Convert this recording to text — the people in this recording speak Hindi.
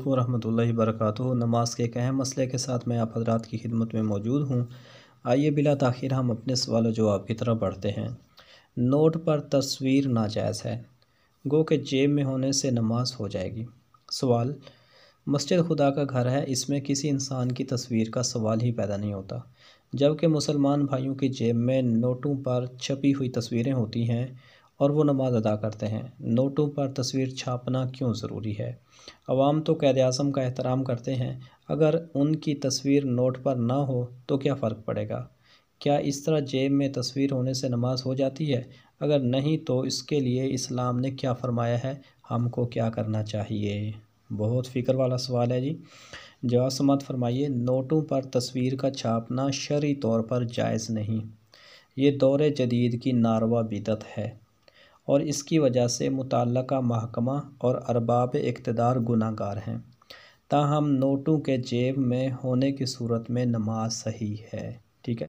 को वरक नमाज के एक अहम मसले के साथ मैं आप हजरात की खिदमत में मौजूद हूँ आइए बिला तखिर हम अपने सवाल जवाब की तरफ बढ़ते हैं नोट पर तस्वीर नाजायज़ है गो के जेब में होने से नमाज हो जाएगी सवाल मस्जिद खुदा का घर है इसमें किसी इंसान की तस्वीर का सवाल ही पैदा नहीं होता जबकि मुसलमान भाइयों की जेब में नोटों पर छपी हुई तस्वीरें होती हैं और वो नमाज़ अदा करते हैं नोटों पर तस्वीर छापना क्यों ज़रूरी है आवाम तो कैद अजम का एहतराम करते हैं अगर उनकी तस्वीर नोट पर ना हो तो क्या फ़र्क पड़ेगा क्या इस तरह जेब में तस्वीर होने से नमाज हो जाती है अगर नहीं तो इसके लिए इस्लाम ने क्या फ़रमाया है हमको क्या करना चाहिए बहुत फ़िक्र वाला सवाल है जी जवाब समात फरमाइए नोटों पर तस्वीर का छापना शरी तौर पर जायज़ नहीं ये दौर जदीद की नारवा बिदत है और इसकी वजह से मुतल महकमा और अरबाब इकतदार गुनागार हैं ताहम नोटों के जेब में होने की सूरत में नमाज सही है ठीक है